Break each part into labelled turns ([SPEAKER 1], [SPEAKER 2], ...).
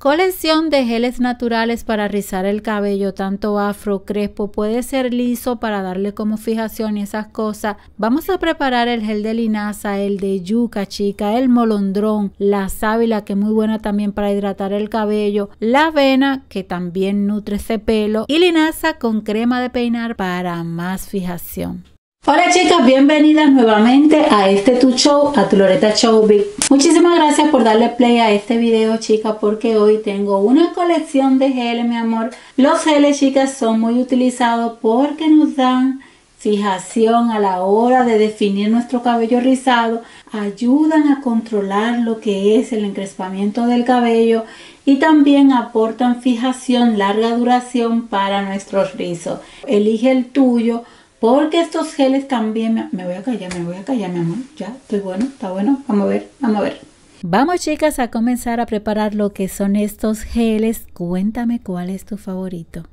[SPEAKER 1] Colección de geles naturales para rizar el cabello, tanto afro, crespo, puede ser liso para darle como fijación y esas cosas. Vamos a preparar el gel de linaza, el de yuca chica, el molondrón, la sábila que es muy buena también para hidratar el cabello, la avena que también nutre ese pelo y linaza con crema de peinar para más fijación. Hola chicas, bienvenidas nuevamente a este tu show, a tu Loreta Show Big. Muchísimas gracias por darle play a este video chicas porque hoy tengo una colección de geles mi amor. Los geles chicas son muy utilizados porque nos dan fijación a la hora de definir nuestro cabello rizado, ayudan a controlar lo que es el encrespamiento del cabello y también aportan fijación, larga duración para nuestros rizos. Elige el tuyo porque estos geles también... Me, voy a callar, me voy a callar, mi amor. Ya, estoy bueno, está bueno. Vamos a ver, vamos a ver. Vamos chicas a comenzar a preparar lo que son estos geles. Cuéntame cuál es tu favorito.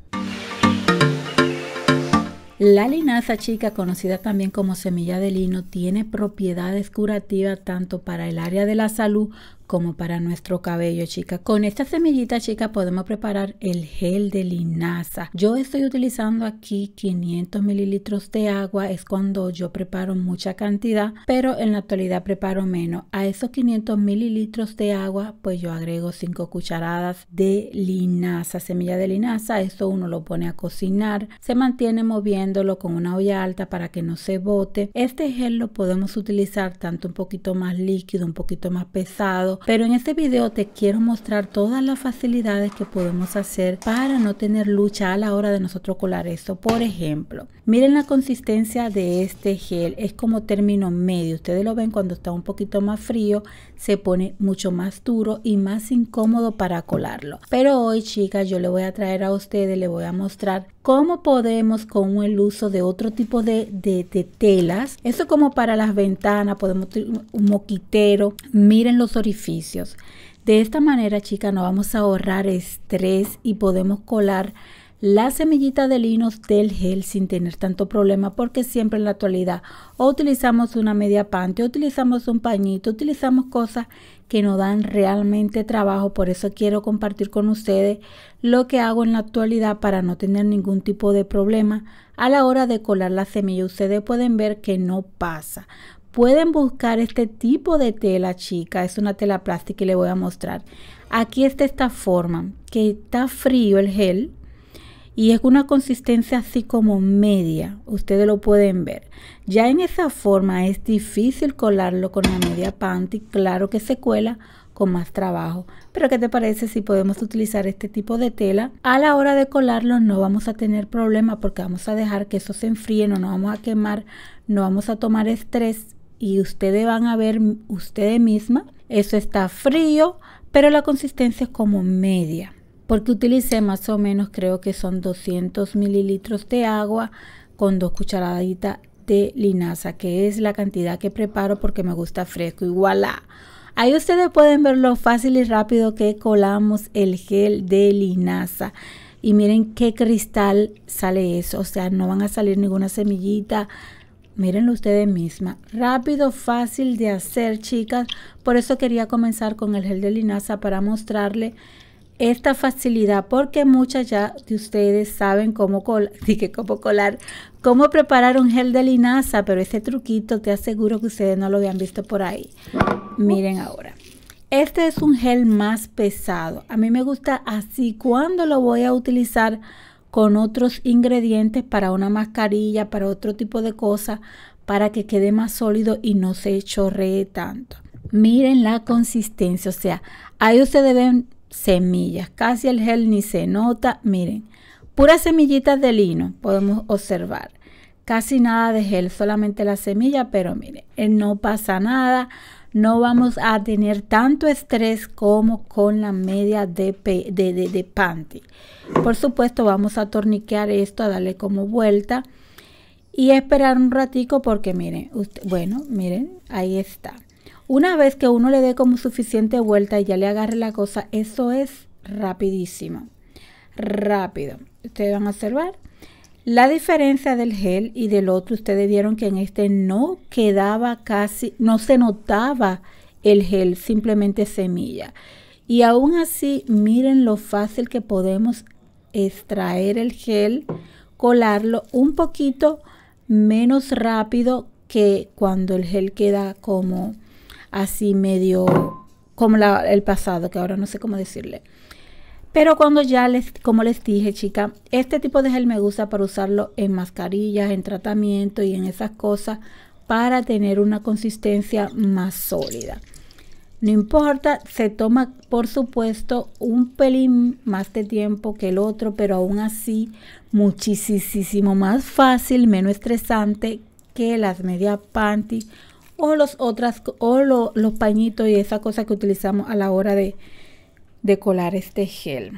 [SPEAKER 1] La linaza chica, conocida también como semilla de lino, tiene propiedades curativas tanto para el área de la salud como para nuestro cabello, chica Con esta semillita, chica podemos preparar el gel de linaza. Yo estoy utilizando aquí 500 mililitros de agua, es cuando yo preparo mucha cantidad, pero en la actualidad preparo menos. A esos 500 mililitros de agua, pues yo agrego 5 cucharadas de linaza, semilla de linaza. Esto uno lo pone a cocinar, se mantiene moviéndolo con una olla alta para que no se bote. Este gel lo podemos utilizar tanto un poquito más líquido, un poquito más pesado pero en este video te quiero mostrar todas las facilidades que podemos hacer para no tener lucha a la hora de nosotros colar esto. Por ejemplo, miren la consistencia de este gel, es como término medio. Ustedes lo ven cuando está un poquito más frío, se pone mucho más duro y más incómodo para colarlo. Pero hoy, chicas, yo le voy a traer a ustedes, le voy a mostrar cómo podemos con el uso de otro tipo de, telas, eso como para las ventanas, podemos un moquitero, miren los orificios. De esta manera, chicas, nos vamos a ahorrar estrés y podemos colar la semillita de linos del gel sin tener tanto problema porque siempre en la actualidad o utilizamos una media pante, utilizamos un pañito, utilizamos cosas que no dan realmente trabajo. Por eso quiero compartir con ustedes lo que hago en la actualidad para no tener ningún tipo de problema a la hora de colar la semilla. Ustedes pueden ver que no pasa. Pueden buscar este tipo de tela chica, es una tela plástica y le voy a mostrar. Aquí está esta forma, que está frío el gel, y es una consistencia así como media, ustedes lo pueden ver. Ya en esa forma es difícil colarlo con la media panty, claro que se cuela con más trabajo. Pero ¿qué te parece si podemos utilizar este tipo de tela? A la hora de colarlo no vamos a tener problema porque vamos a dejar que eso se enfríe, no nos vamos a quemar, no vamos a tomar estrés y ustedes van a ver ustedes mismas. Eso está frío, pero la consistencia es como media porque utilicé más o menos creo que son 200 mililitros de agua con dos cucharaditas de linaza, que es la cantidad que preparo porque me gusta fresco. Y voilà. Ahí ustedes pueden ver lo fácil y rápido que colamos el gel de linaza. Y miren qué cristal sale eso. O sea, no van a salir ninguna semillita. Mírenlo ustedes mismas. Rápido, fácil de hacer, chicas. Por eso quería comenzar con el gel de linaza para mostrarle esta facilidad porque muchas ya de ustedes saben cómo, colar, que cómo cómo preparar un gel de linaza, pero este truquito te aseguro que ustedes no lo habían visto por ahí. Miren ahora. Este es un gel más pesado. A mí me gusta así cuando lo voy a utilizar con otros ingredientes para una mascarilla, para otro tipo de cosas para que quede más sólido y no se chorree tanto. Miren la consistencia, o sea, ahí ustedes ven semillas, casi el gel ni se nota, miren, puras semillitas de lino podemos observar, casi nada de gel, solamente la semilla, pero miren, eh, no pasa nada, no vamos a tener tanto estrés como con la media de, de, de, panty. Por supuesto vamos a torniquear esto, a darle como vuelta y esperar un ratico porque miren, bueno, miren, ahí está. Una vez que uno le dé como suficiente vuelta y ya le agarre la cosa, eso es rapidísimo. Rápido. Ustedes van a observar. La diferencia del gel y del otro, ustedes vieron que en este no quedaba casi, no se notaba el gel, simplemente semilla. Y aún así, miren lo fácil que podemos extraer el gel, colarlo un poquito menos rápido que cuando el gel queda como así medio como el pasado, que ahora no sé cómo decirle. Pero cuando ya les, como les dije, chica, este tipo de gel me gusta para usarlo en mascarillas, en tratamiento y en esas cosas para tener una consistencia más sólida. No importa, se toma por supuesto un pelín más de tiempo que el otro, pero aún así muchísimo más fácil, menos estresante que las media panty o los otras o los pañitos y esa cosa que utilizamos a la hora de, de colar este gel.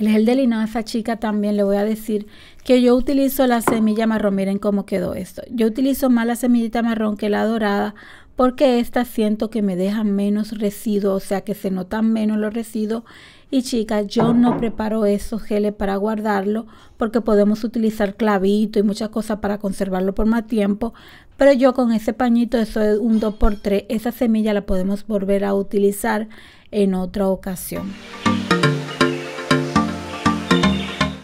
[SPEAKER 1] El gel de linaza, chica, también le voy a decir que yo utilizo la semilla marrón. Miren cómo quedó esto. Yo utilizo más la semillita marrón que la dorada porque esta siento que me deja menos residuos, o sea que se notan menos los residuos y chicas, yo no preparo esos geles para guardarlo porque podemos utilizar clavito y muchas cosas para conservarlo por más tiempo. Pero yo con ese pañito, eso es un 2x3, esa semilla la podemos volver a utilizar en otra ocasión.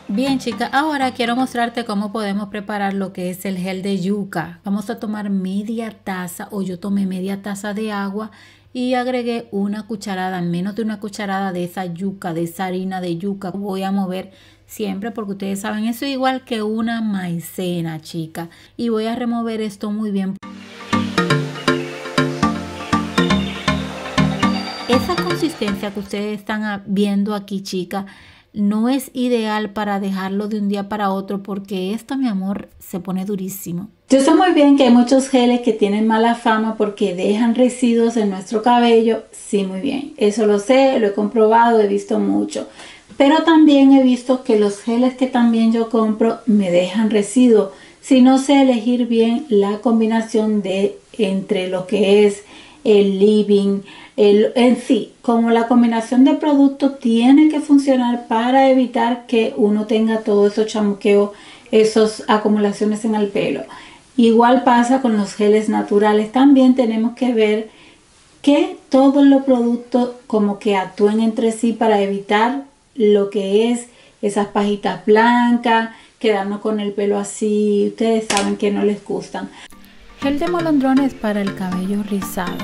[SPEAKER 1] Bien chicas, ahora quiero mostrarte cómo podemos preparar lo que es el gel de yuca. Vamos a tomar media taza o yo tomé media taza de agua y agregué una cucharada, menos de una cucharada de esa yuca, de esa harina de yuca. Voy a mover siempre porque ustedes saben, eso es igual que una maicena, chica. Y voy a remover esto muy bien. Esa consistencia que ustedes están viendo aquí, chica, no es ideal para dejarlo de un día para otro porque esto, mi amor, se pone durísimo. Yo sé muy bien que hay muchos geles que tienen mala fama porque dejan residuos en nuestro cabello. Sí, muy bien. Eso lo sé, lo he comprobado, he visto mucho. Pero también he visto que los geles que también yo compro me dejan residuos si no sé elegir bien la combinación de entre lo que es el living, el, en sí, como la combinación de productos tiene que funcionar para evitar que uno tenga todos esos chamuqueos, esas acumulaciones en el pelo. Igual pasa con los geles naturales, también tenemos que ver que todos los productos como que actúen entre sí para evitar lo que es esas pajitas blancas, quedarnos con el pelo así, ustedes saben que no les gustan. Gel de molondrones para el cabello rizado.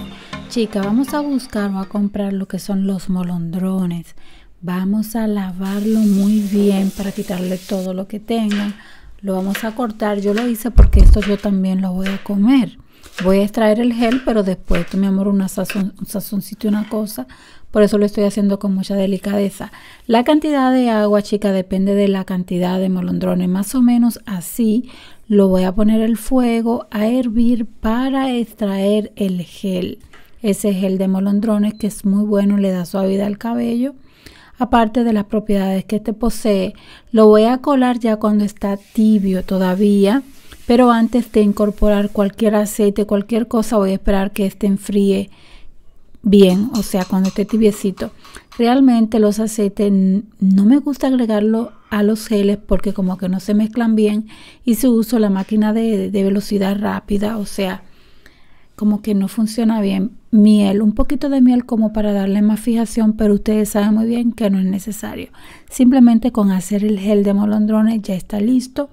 [SPEAKER 1] Chica, vamos a buscar o a comprar lo que son los molondrones. Vamos a lavarlo muy bien para quitarle todo lo que tenga. Lo vamos a cortar. Yo lo hice porque esto yo también lo voy a comer. Voy a extraer el gel, pero después, mi amor, una sazón, un sazoncito, una cosa por eso lo estoy haciendo con mucha delicadeza. La cantidad de agua, chica, depende de la cantidad de molondrones, más o menos así. Lo voy a poner el fuego a hervir para extraer el gel. Ese gel de molondrones que es muy bueno, le da suavidad al cabello. Aparte de las propiedades que este posee, lo voy a colar ya cuando está tibio todavía. Pero antes de incorporar cualquier aceite, cualquier cosa, voy a esperar que este enfríe bien, o sea, cuando esté tibiecito. Realmente los aceites no me gusta agregarlo a los geles porque como que no se mezclan bien y se uso la máquina de, de velocidad rápida, o sea, como que no funciona bien. Miel, un poquito de miel como para darle más fijación, pero ustedes saben muy bien que no es necesario. Simplemente con hacer el gel de molondrones ya está listo.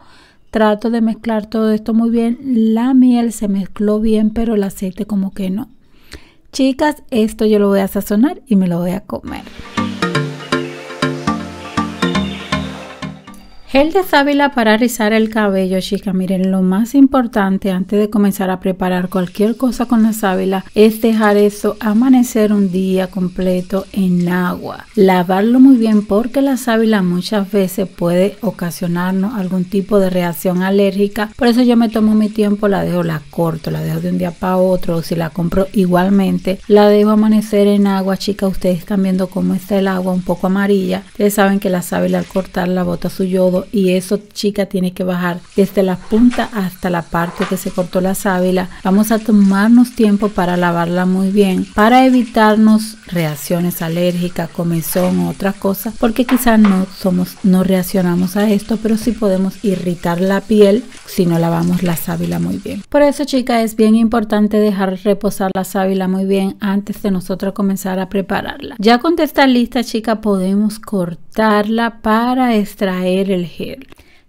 [SPEAKER 1] Trato de mezclar todo esto muy bien. La miel se mezcló bien, pero el aceite como que no. Chicas, esto yo lo voy a sazonar y me lo voy a comer. Gel de sábila para rizar el cabello, chica. Miren, lo más importante antes de comenzar a preparar cualquier cosa con la sábila es dejar eso amanecer un día completo en agua. Lavarlo muy bien porque la sábila muchas veces puede ocasionarnos algún tipo de reacción alérgica. Por eso yo me tomo mi tiempo, la dejo, la corto, la dejo de un día para otro. O si la compro igualmente, la dejo amanecer en agua, chica. Ustedes están viendo cómo está el agua un poco amarilla. Ustedes saben que la sábila al la bota su yodo y eso chica tiene que bajar desde la punta hasta la parte que se cortó la sábila. Vamos a tomarnos tiempo para lavarla muy bien para evitarnos reacciones alérgicas, comezón u otras cosas porque quizás no somos, no reaccionamos a esto pero sí podemos irritar la piel si no lavamos la sábila muy bien. Por eso chica es bien importante dejar reposar la sábila muy bien antes de nosotros comenzar a prepararla. Ya con esta lista chica podemos cortar cortarla para extraer el gel.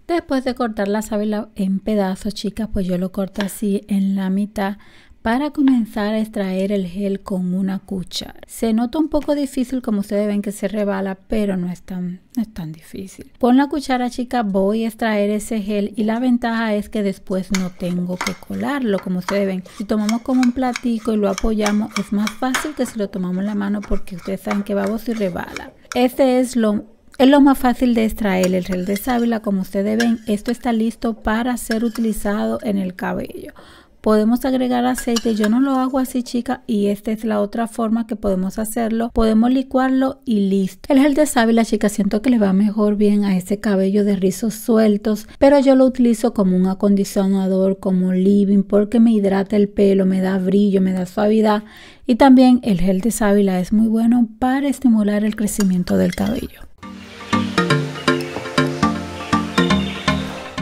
[SPEAKER 1] Después de cortar la sábila en pedazos, chicas, pues yo lo corto así en la mitad para comenzar a extraer el gel con una cuchara. Se nota un poco difícil como ustedes ven que se rebala, pero no es tan, tan difícil. Con la cuchara chica voy a extraer ese gel y la ventaja es que después no tengo que colarlo como ustedes ven. Si tomamos como un platico y lo apoyamos es más fácil que si lo tomamos en la mano porque ustedes saben que va y rebala. Este es lo es lo más fácil de extraer el gel de sábila, como ustedes ven, esto está listo para ser utilizado en el cabello. Podemos agregar aceite, yo no lo hago así chica y esta es la otra forma que podemos hacerlo. Podemos licuarlo y listo. El gel de sábila chica siento que le va mejor bien a ese cabello de rizos sueltos, pero yo lo utilizo como un acondicionador, como un living porque me hidrata el pelo, me da brillo, me da suavidad y también el gel de sábila es muy bueno para estimular el crecimiento del cabello.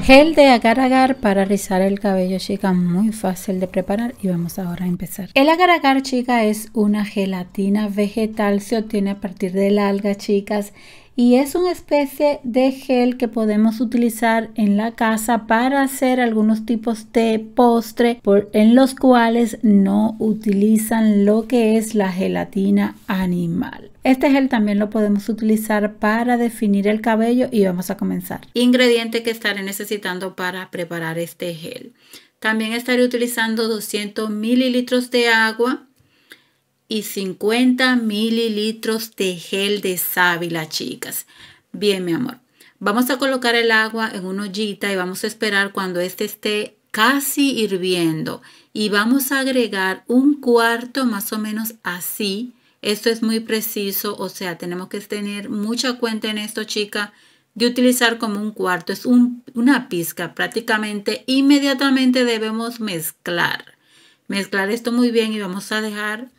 [SPEAKER 1] Gel de agar agar para rizar el cabello, chica, muy fácil de preparar y vamos ahora a empezar. El agar agar, chica, es una gelatina vegetal, se obtiene a partir de la alga, chicas, y es una especie de gel que podemos utilizar en la casa para hacer algunos tipos de postre en los cuales no utilizan lo que es la gelatina animal. Este gel también lo podemos utilizar para definir el cabello y vamos a comenzar. Ingrediente que estaré necesitando para preparar este gel. También estaré utilizando 200 mililitros de agua, y 50 mililitros de gel de sábila, chicas. Bien, mi amor. Vamos a colocar el agua en una ollita y vamos a esperar cuando este esté casi hirviendo. Y vamos a agregar un cuarto más o menos así. Esto es muy preciso, o sea, tenemos que tener mucha cuenta en esto, chica, de utilizar como un cuarto. Es una pizca prácticamente. Inmediatamente debemos mezclar. Mezclar esto muy bien y vamos a dejar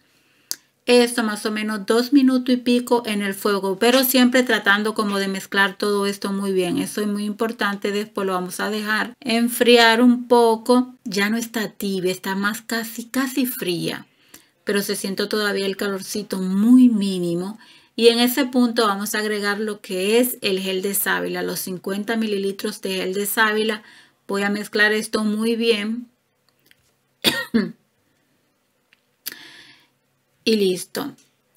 [SPEAKER 1] esto más o menos dos minutos y pico en el fuego, pero siempre tratando como de mezclar todo esto muy bien. Eso es muy importante, después lo vamos a dejar enfriar un poco. Ya no está tibia, está más casi, casi fría, pero se siente todavía el calorcito muy mínimo. Y en ese punto vamos a agregar lo que es el gel de sábila, los 50 mililitros de gel de sábila. Voy a mezclar esto muy bien. y listo.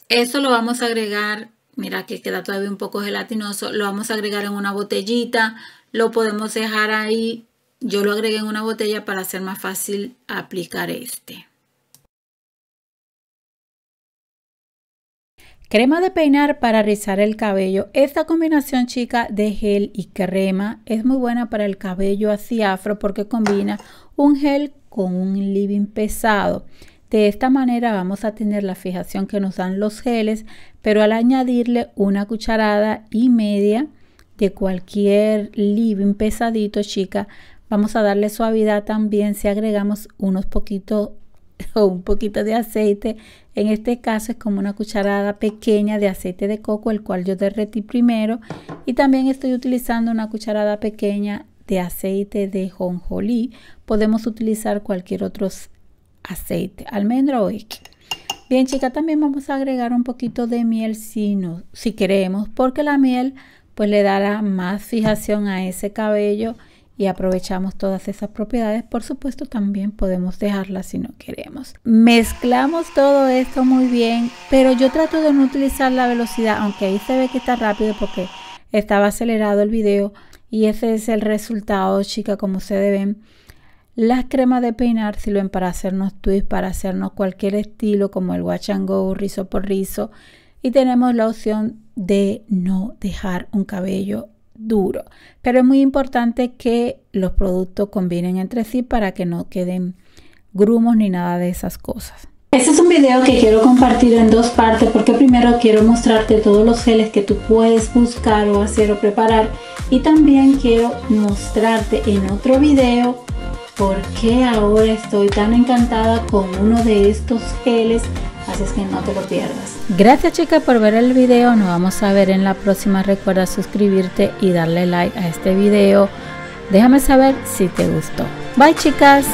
[SPEAKER 1] Eso lo vamos a agregar, mira que queda todavía un poco gelatinoso, lo vamos a agregar en una botellita, lo podemos dejar ahí. Yo lo agregué en una botella para hacer más fácil aplicar este. Crema de peinar para rizar el cabello. Esta combinación chica de gel y crema es muy buena para el cabello así afro porque combina un gel con un living pesado. De esta manera vamos a tener la fijación que nos dan los geles, pero al añadirle una cucharada y media de cualquier living pesadito, chica, vamos a darle suavidad también si agregamos unos poquitos o un poquito de aceite. En este caso es como una cucharada pequeña de aceite de coco, el cual yo derretí primero. Y también estoy utilizando una cucharada pequeña de aceite de jonjolí. Podemos utilizar cualquier otro aceite, almendro o X. Bien, chicas, también vamos a agregar un poquito de miel si, no, si queremos, porque la miel pues le dará más fijación a ese cabello y aprovechamos todas esas propiedades. Por supuesto, también podemos dejarla si no queremos. Mezclamos todo esto muy bien, pero yo trato de no utilizar la velocidad, aunque ahí se ve que está rápido porque estaba acelerado el video y ese es el resultado, chicas, como se ven. Las cremas de peinar sirven para hacernos twists, para hacernos cualquier estilo como el watch and go, rizo por rizo. Y tenemos la opción de no dejar un cabello duro. Pero es muy importante que los productos combinen entre sí para que no queden grumos ni nada de esas cosas. Este es un video que quiero compartir en dos partes porque primero quiero mostrarte todos los geles que tú puedes buscar o hacer o preparar y también quiero mostrarte en otro video porque ahora estoy tan encantada con uno de estos geles, así es que no te lo pierdas. Gracias chicas por ver el video, nos vamos a ver en la próxima, recuerda suscribirte y darle like a este video. Déjame saber si te gustó. Bye chicas.